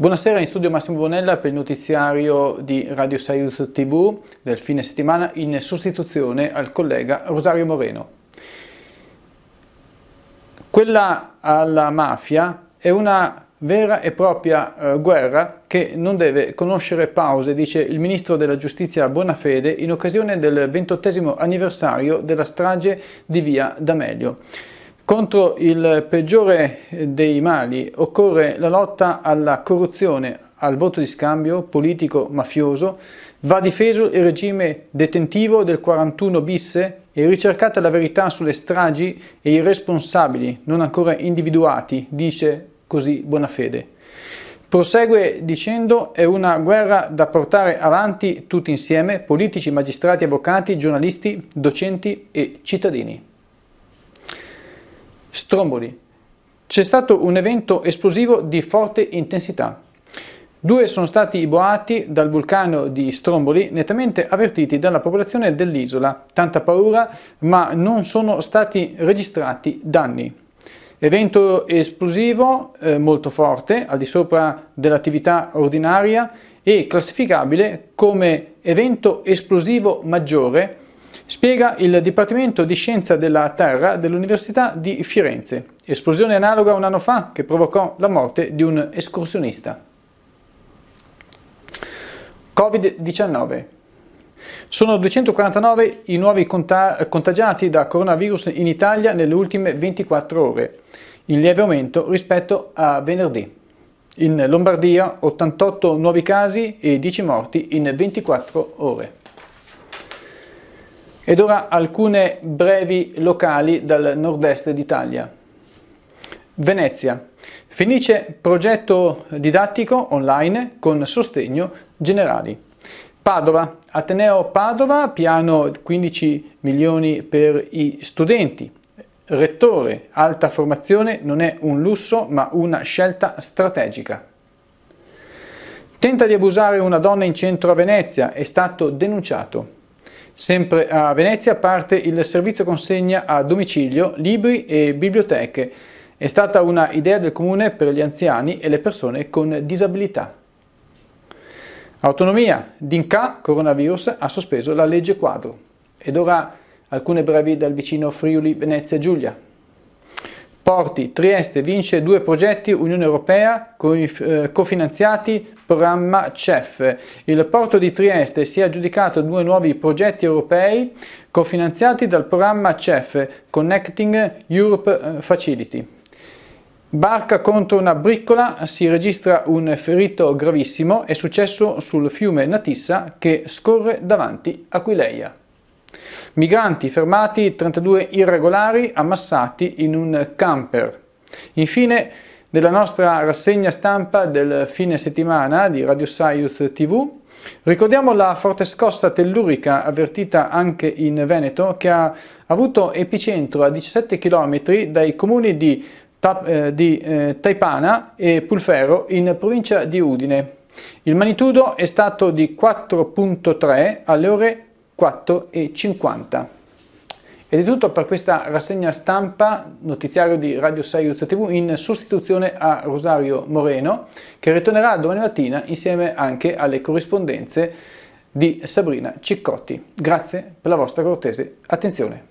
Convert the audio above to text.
Buonasera, in studio Massimo Bonella per il notiziario di Radio Saius TV del fine settimana in sostituzione al collega Rosario Moreno. Quella alla mafia è una vera e propria eh, guerra che non deve conoscere pause, dice il ministro della giustizia Bonafede in occasione del ventottesimo anniversario della strage di via D'Amelio. Contro il peggiore dei mali occorre la lotta alla corruzione, al voto di scambio politico-mafioso, va difeso il regime detentivo del 41 bis e ricercata la verità sulle stragi e i responsabili non ancora individuati, dice così Bonafede. Prosegue dicendo è una guerra da portare avanti tutti insieme, politici, magistrati, avvocati, giornalisti, docenti e cittadini. Stromboli. C'è stato un evento esplosivo di forte intensità. Due sono stati i boati dal vulcano di Stromboli, nettamente avvertiti dalla popolazione dell'isola. Tanta paura, ma non sono stati registrati danni. Evento esplosivo eh, molto forte, al di sopra dell'attività ordinaria e classificabile come evento esplosivo maggiore Spiega il Dipartimento di Scienza della Terra dell'Università di Firenze. Esplosione analoga un anno fa che provocò la morte di un escursionista. Covid-19 sono 249 i nuovi contagiati da coronavirus in Italia nelle ultime 24 ore, in lieve aumento rispetto a venerdì. In Lombardia 88 nuovi casi e 10 morti in 24 ore. Ed ora alcune brevi locali dal nord-est d'Italia. Venezia. Finisce progetto didattico online con sostegno generali. Padova, Ateneo Padova, piano 15 milioni per i studenti. Rettore, alta formazione non è un lusso ma una scelta strategica. Tenta di abusare una donna in centro a Venezia, è stato denunciato. Sempre a Venezia parte il servizio consegna a domicilio libri e biblioteche. È stata una idea del comune per gli anziani e le persone con disabilità. Autonomia. D'Inca, coronavirus, ha sospeso la legge quadro. Ed ora alcune brevi dal vicino Friuli Venezia Giulia. Trasporti Trieste vince due progetti Unione Europea eh, cofinanziati programma CEF. Il porto di Trieste si è aggiudicato due nuovi progetti europei cofinanziati dal programma CEF Connecting Europe eh, Facility. Barca contro una briccola, si registra un ferito gravissimo, è successo sul fiume Natissa che scorre davanti a Aquileia. Migranti fermati, 32 irregolari ammassati in un camper. Infine, della nostra rassegna stampa del fine settimana di Radio Science TV, ricordiamo la forte scossa tellurica avvertita anche in Veneto che ha avuto epicentro a 17 km dai comuni di, eh, di eh, Taipana e Pulfero in provincia di Udine. Il magnitudo è stato di 4.3 alle ore 4,50. Ed è tutto per questa rassegna stampa notiziario di Radio 6 Uzza TV in sostituzione a Rosario Moreno che ritornerà domani mattina insieme anche alle corrispondenze di Sabrina Ciccotti. Grazie per la vostra cortese attenzione.